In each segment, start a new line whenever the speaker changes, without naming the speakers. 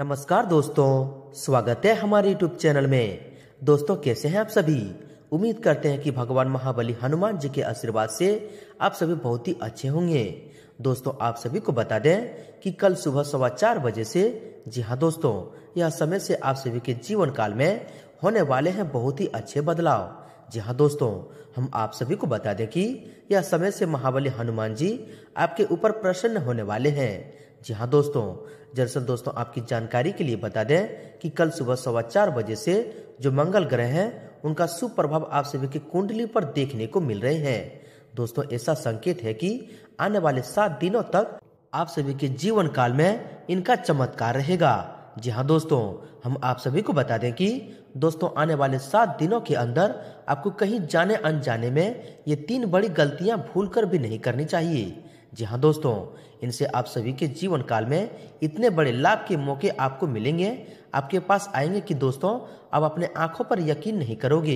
नमस्कार दोस्तों स्वागत है हमारे यूट्यूब चैनल में दोस्तों कैसे हैं आप सभी उम्मीद करते हैं कि भगवान महाबली हनुमान जी के आशीर्वाद से आप सभी बहुत ही अच्छे होंगे दोस्तों आप सभी को बता दें कि कल सुबह सवा चार बजे से जी हाँ दोस्तों यह समय से आप सभी के जीवन काल में होने वाले हैं बहुत ही अच्छे बदलाव जी हाँ दोस्तों हम आप सभी को बता दें कि यह समय से महाबली हनुमान जी आपके ऊपर प्रसन्न होने वाले हैं जी हाँ दोस्तों दरअसल दोस्तों आपकी जानकारी के लिए बता दें कि कल सुबह सवा चार बजे से जो मंगल ग्रह हैं उनका सुप्रभाव आप सभी की कुंडली पर देखने को मिल रहे हैं दोस्तों ऐसा संकेत है कि आने वाले सात दिनों तक आप सभी के जीवन काल में इनका चमत्कार रहेगा जी हाँ दोस्तों हम आप सभी को बता दें कि दोस्तों आने वाले सात दिनों के अंदर आपको कहीं जाने अनजाने में ये तीन बड़ी गलतियां भूल कर भी नहीं करनी चाहिए जी हाँ दोस्तों इनसे आप सभी के जीवन काल में इतने बड़े लाभ के मौके आपको मिलेंगे आपके पास आएंगे कि दोस्तों आप अपने आंखों पर यकीन नहीं करोगे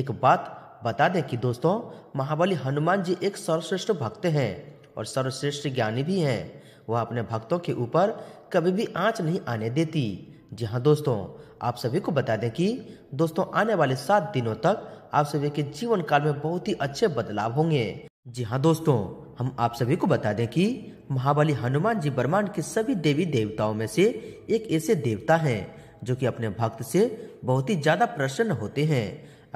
एक बात बता दें कि दोस्तों महाबली हनुमान जी एक सर्वश्रेष्ठ भक्त हैं और सर्वश्रेष्ठ ज्ञानी भी हैं वह अपने भक्तों के ऊपर कभी भी आँच नहीं आने देती जी हाँ दोस्तों आप सभी को बता दें कि दोस्तों आने वाले सात दिनों तक आप सभी के जीवन काल में बहुत ही अच्छे बदलाव होंगे जी हाँ दोस्तों हम आप सभी को बता दें कि महाबली हनुमान जी ब्रह्मांड के सभी देवी देवताओं में से एक ऐसे देवता हैं जो कि अपने भक्त से बहुत ही ज़्यादा प्रसन्न होते हैं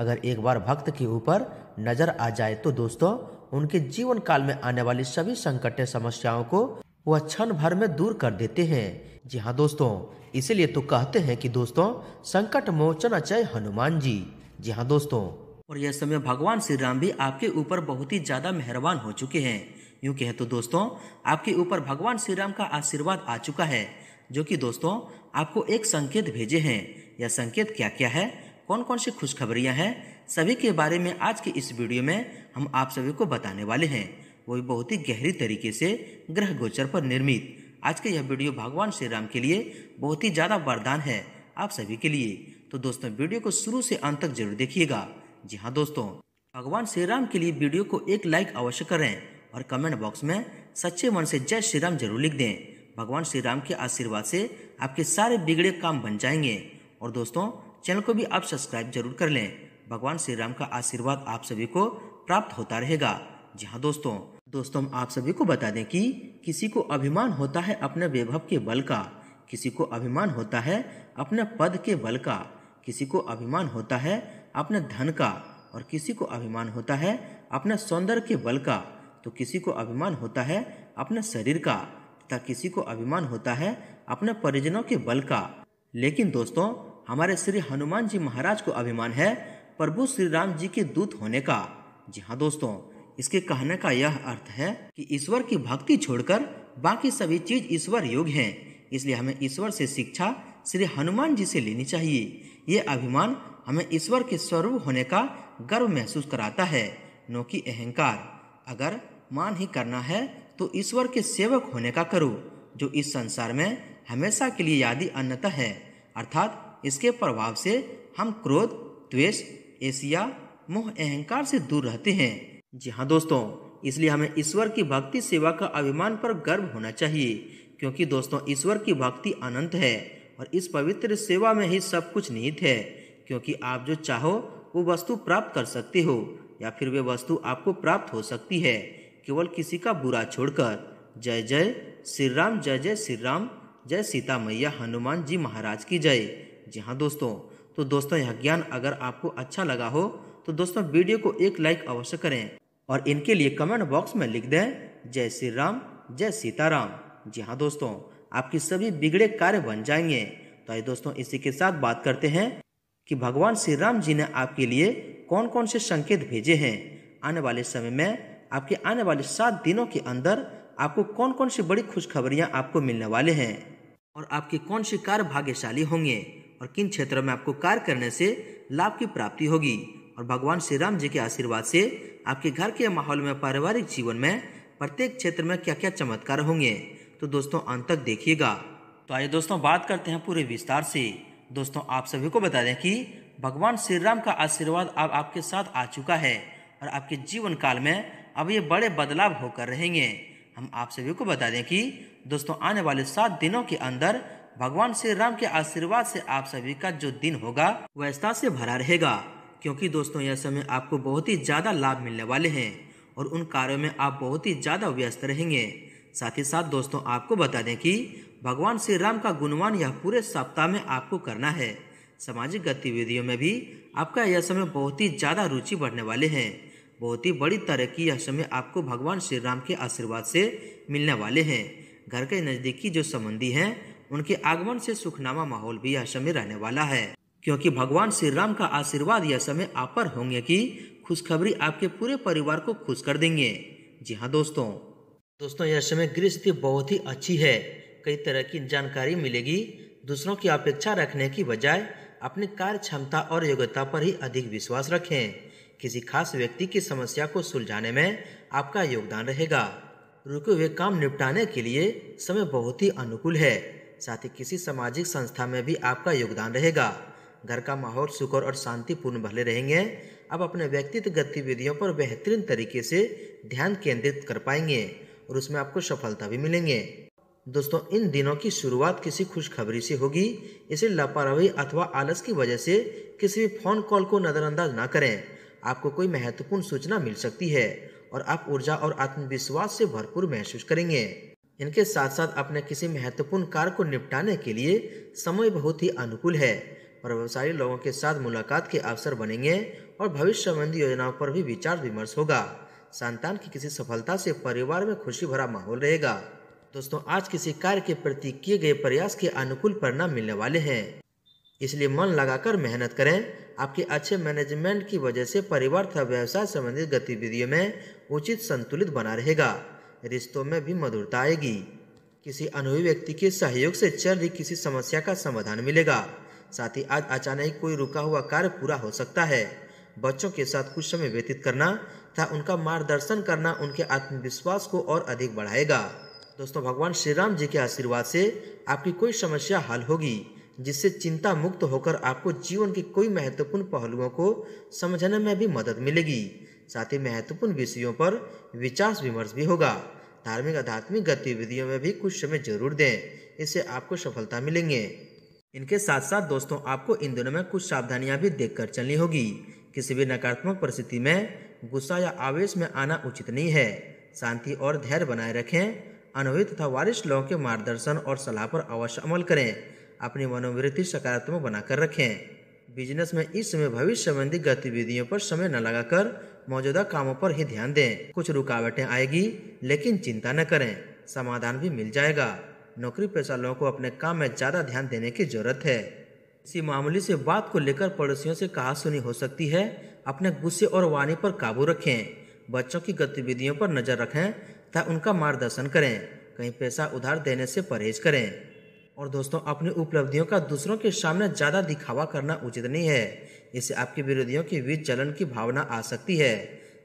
अगर एक बार भक्त के ऊपर नजर आ जाए तो दोस्तों उनके जीवन काल में आने वाली सभी संकट समस्याओं को वह क्षण भर में दूर कर देते हैं जी हाँ दोस्तों इसीलिए तो कहते हैं कि दोस्तों संकट मोचन अचय हनुमान जी जी हाँ दोस्तों और यह समय भगवान श्री राम भी आपके ऊपर बहुत ही ज़्यादा मेहरबान हो चुके हैं यूँ कहे तो दोस्तों आपके ऊपर भगवान श्री राम का आशीर्वाद आ चुका है जो कि दोस्तों आपको एक संकेत भेजे हैं यह संकेत क्या क्या है कौन कौन सी खुशखबरियाँ हैं सभी के बारे में आज के इस वीडियो में हम आप सभी को बताने वाले हैं वो भी बहुत ही गहरी तरीके से ग्रह गोचर पर निर्मित आज का यह वीडियो भगवान श्री राम के लिए बहुत ही ज़्यादा वरदान है आप सभी के लिए तो दोस्तों वीडियो को शुरू से अंत तक जरूर देखिएगा जी हाँ दोस्तों भगवान श्री राम के लिए वीडियो को एक लाइक अवश्य करें और कमेंट बॉक्स में सच्चे मन से जय श्री राम जरूर लिख दें भगवान श्री राम के आशीर्वाद से आपके सारे बिगड़े काम बन जाएंगे और दोस्तों चैनल को भी आप सब्सक्राइब जरूर कर लें भगवान श्री राम का आशीर्वाद आप सभी को प्राप्त होता रहेगा जी हाँ दोस्तों दोस्तों आप सभी को बता दें कि किसी को अभिमान होता है अपने वैभव के बल का किसी को अभिमान होता है अपने पद के बल का किसी को अभिमान होता है अपने धन का और किसी को अभिमान होता है अपने सौंदर्य के बल का तो किसी को अभिमान होता है अपने शरीर का तथा किसी को अभिमान होता है अपने परिजनों के बल का लेकिन दोस्तों हमारे श्री हनुमान जी महाराज को अभिमान है प्रभु श्री राम जी के दूत होने का जी हाँ दोस्तों इसके कहने का यह अर्थ है कि ईश्वर की भक्ति छोड़कर बाकी सभी चीज ईश्वर योग्य हैं इसलिए हमें ईश्वर से शिक्षा श्री हनुमान जी से लेनी चाहिए ये अभिमान हमें ईश्वर के स्वरूप होने का गर्व महसूस कराता है नो कि अहंकार अगर मान ही करना है तो ईश्वर के सेवक होने का करो जो इस संसार में हमेशा के लिए यादि अन्नता है अर्थात इसके प्रभाव से हम क्रोध द्वेष एशिया मोह अहंकार से दूर रहते हैं जी हाँ दोस्तों इसलिए हमें ईश्वर की भक्ति सेवा का अभिमान पर गर्व होना चाहिए क्योंकि दोस्तों ईश्वर की भक्ति अनंत है और इस पवित्र सेवा में ही सब कुछ निहित है क्योंकि आप जो चाहो वो वस्तु प्राप्त कर सकते हो या फिर वे वस्तु आपको प्राप्त हो सकती है केवल किसी का बुरा छोड़कर जय जय श्री राम जय जय श्री राम जय सीता मैया हनुमान जी महाराज की जय जी हाँ दोस्तों तो दोस्तों यह ज्ञान अगर आपको अच्छा लगा हो तो दोस्तों वीडियो को एक लाइक अवश्य करें और इनके लिए कमेंट बॉक्स में लिख दें जय श्री राम जय सीताराम जी हाँ दोस्तों आपकी सभी बिगड़े कार्य बन जाएंगे तो आइए दोस्तों इसी के साथ बात करते हैं कि भगवान श्री राम जी ने आपके लिए कौन कौन से संकेत भेजे हैं आने वाले समय में आपके आने वाले सात दिनों के अंदर आपको कौन कौन सी बड़ी खुशखबरियाँ आपको मिलने वाले हैं और आपके कौन से कार्य भाग्यशाली होंगे और किन क्षेत्रों में आपको कार्य करने से लाभ की प्राप्ति होगी और भगवान श्री राम जी के आशीर्वाद से आपके घर के माहौल में पारिवारिक जीवन में प्रत्येक क्षेत्र में क्या क्या चमत्कार होंगे तो दोस्तों अंत तक देखिएगा तो आइए दोस्तों बात करते हैं पूरे विस्तार से दोस्तों आप सभी को बता दें कि भगवान श्री राम का आशीर्वाद अब आपके साथ आ चुका है और आपके जीवन काल में अब ये बड़े बदलाव होकर रहेंगे हम आप सभी को बता दें कि दोस्तों आने वाले सात दिनों के अंदर भगवान श्री राम के आशीर्वाद से आप सभी का जो दिन होगा व्यस्ता से भरा रहेगा क्योंकि दोस्तों यह समय आपको बहुत ही ज़्यादा लाभ मिलने वाले हैं और उन कार्यों में आप बहुत ही ज़्यादा व्यस्त रहेंगे साथ ही साथ दोस्तों आपको बता दें कि भगवान श्री राम का गुणवान यह पूरे सप्ताह में आपको करना है सामाजिक गतिविधियों में भी आपका यह समय बहुत ही ज़्यादा रुचि बढ़ने वाले हैं बहुत ही बड़ी तरक्की यह समय आपको भगवान श्री राम के आशीर्वाद से मिलने वाले हैं घर के नज़दीकी जो संबंधी हैं उनके आगमन से सुखनामा माहौल भी यह समय रहने वाला है क्योंकि भगवान श्री राम का आशीर्वाद यह समय आप पर होंगे कि खुशखबरी आपके पूरे परिवार को खुश कर देंगे जी हाँ दोस्तों दोस्तों यह समय गृह स्थिति बहुत ही अच्छी है कई तरह की जानकारी मिलेगी दूसरों की अपेक्षा रखने की बजाय अपनी कार्य क्षमता और योग्यता पर ही अधिक विश्वास रखें किसी खास व्यक्ति की समस्या को सुलझाने में आपका योगदान रहेगा रुके हुए काम निपटाने के लिए समय बहुत ही अनुकूल है साथ ही किसी सामाजिक संस्था में भी आपका योगदान रहेगा घर का माहौल सुखर और शांतिपूर्ण भले रहेंगे अब अपने व्यक्तित्व गतिविधियों पर बेहतरीन तरीके से ध्यान केंद्रित कर पाएंगे और उसमें आपको सफलता भी मिलेंगे दोस्तों इन दिनों की शुरुआत किसी खुशखबरी से होगी इसे लापरवाही अथवा आलस की वजह से किसी भी फोन कॉल को नज़रअंदाज ना करें आपको कोई महत्वपूर्ण सूचना मिल सकती है और आप ऊर्जा और आत्मविश्वास से भरपूर महसूस करेंगे इनके साथ साथ अपने किसी महत्वपूर्ण कार्य को निपटाने के लिए समय बहुत ही अनुकूल है और व्यवसायी लोगों के साथ मुलाकात के अवसर बनेंगे और भविष्य संबंधी योजनाओं पर भी विचार विमर्श होगा संतान की किसी सफलता से परिवार में खुशी भरा माहौल रहेगा दोस्तों आज किसी कार्य के प्रति किए गए प्रयास के अनुकूल परिणाम मिलने वाले हैं इसलिए मन लगाकर मेहनत करें आपके अच्छे मैनेजमेंट की वजह से परिवार तथा व्यवसाय संबंधित गतिविधियों में उचित संतुलित बना रहेगा रिश्तों में भी मधुरता आएगी किसी अनुभवी व्यक्ति के सहयोग से चल रही किसी समस्या का समाधान मिलेगा साथ ही आज अचानक कोई रुका हुआ कार्य पूरा हो सकता है बच्चों के साथ कुछ समय व्यतीत करना तथा उनका मार्गदर्शन करना उनके आत्मविश्वास को और अधिक बढ़ाएगा दोस्तों भगवान श्री राम जी के आशीर्वाद से आपकी कोई समस्या हल होगी जिससे चिंता मुक्त होकर आपको जीवन के कोई महत्वपूर्ण पहलुओं को समझने में भी मदद मिलेगी साथ ही महत्वपूर्ण विषयों पर विचार विमर्श भी होगा धार्मिक आध्यात्मिक गतिविधियों में भी कुछ समय जरूर दें इससे आपको सफलता मिलेंगे इनके साथ साथ दोस्तों आपको इन दिनों में कुछ सावधानियां भी देखकर चलनी होगी किसी भी नकारात्मक परिस्थिति में गुस्सा या आवेश में आना उचित नहीं है शांति और धैर्य बनाए रखें अनुभवी तथा वरिष्ठ लोगों के मार्गदर्शन और सलाह पर अवश्य अमल करें अपनी मनोवृत्ति सकारात्मक बनाकर रखें बिजनेस में इस समय भविष्य संबंधी गतिविधियों पर समय न लगाकर मौजूदा कामों पर ही ध्यान दें कुछ रुकावटें आएगी लेकिन चिंता न करें समाधान भी मिल जाएगा नौकरी पेशा लोगों को अपने काम में ज़्यादा ध्यान देने की जरूरत है इसी मामूली से बात को लेकर पड़ोसियों से कहा सुनी हो सकती है अपने गुस्से और वाणी पर काबू रखें बच्चों की गतिविधियों पर नज़र रखें तथा उनका मार्गदर्शन करें कहीं पैसा उधार देने से परहेज करें और दोस्तों अपनी उपलब्धियों का दूसरों के सामने ज़्यादा दिखावा करना उचित नहीं है इससे आपके विरोधियों के बीच जलन की भावना आ सकती है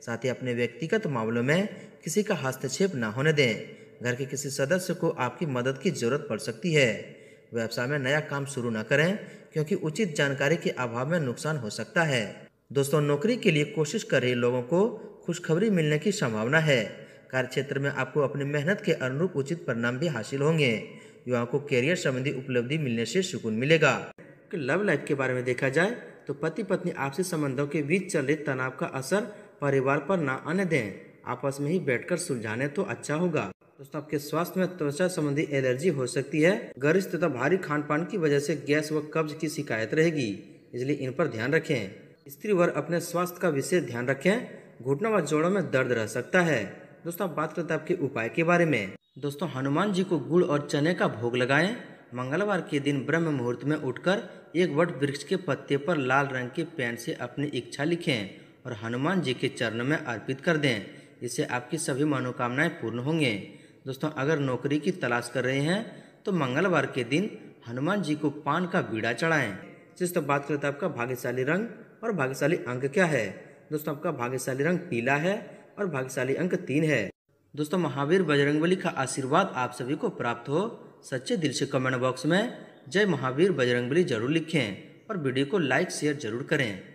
साथ ही अपने व्यक्तिगत मामलों में किसी का हस्तक्षेप न होने दें घर के किसी सदस्य को आपकी मदद की जरूरत पड़ सकती है व्यवसाय में नया काम शुरू न करें क्योंकि उचित जानकारी के अभाव में नुकसान हो सकता है दोस्तों नौकरी के लिए कोशिश कर रहे लोगों को खुशखबरी मिलने की संभावना है कार्य क्षेत्र में आपको अपनी मेहनत के अनुरूप उचित परिणाम भी हासिल होंगे युवाओं को कैरियर संबंधी उपलब्धि मिलने से सुकून मिलेगा लव लाइफ के बारे में देखा जाए तो पति पत्नी आपसी संबंधों के बीच चल रहे तनाव का असर परिवार पर न आने दें आपस में ही बैठकर सुलझाने तो अच्छा होगा दोस्तों आपके स्वास्थ्य में त्वचा संबंधी एलर्जी हो सकती है गर्ज तथा भारी खान पान की वजह से गैस व कब्ज की शिकायत रहेगी इसलिए इन पर ध्यान रखें स्त्री वर्ग अपने स्वास्थ्य का विशेष ध्यान रखें घुटनों व जोड़ों में दर्द रह सकता है दोस्तों बात करते हैं आपके उपाय के बारे में दोस्तों हनुमान जी को गुड़ और चने का भोग लगाए मंगलवार के दिन ब्रह्म मुहूर्त में उठकर एक वट वृक्ष के पत्ते पर लाल रंग के पेन से अपनी इच्छा लिखें और हनुमान जी के चरण में अर्पित कर दें इससे आपकी सभी मनोकामनाएं पूर्ण होंगे दोस्तों अगर नौकरी की तलाश कर रहे हैं तो मंगलवार के दिन हनुमान जी को पान का बीड़ा चढ़ाएं तो बात करते हैं आपका भाग्यशाली रंग और भाग्यशाली अंक क्या है दोस्तों आपका भाग्यशाली रंग पीला है और भाग्यशाली अंक तीन है दोस्तों महावीर बजरंगबली का आशीर्वाद आप सभी को प्राप्त हो सच्चे दिल से कमेंट बॉक्स में जय महावीर बजरंगबली जरूर लिखें और वीडियो को लाइक शेयर जरूर करें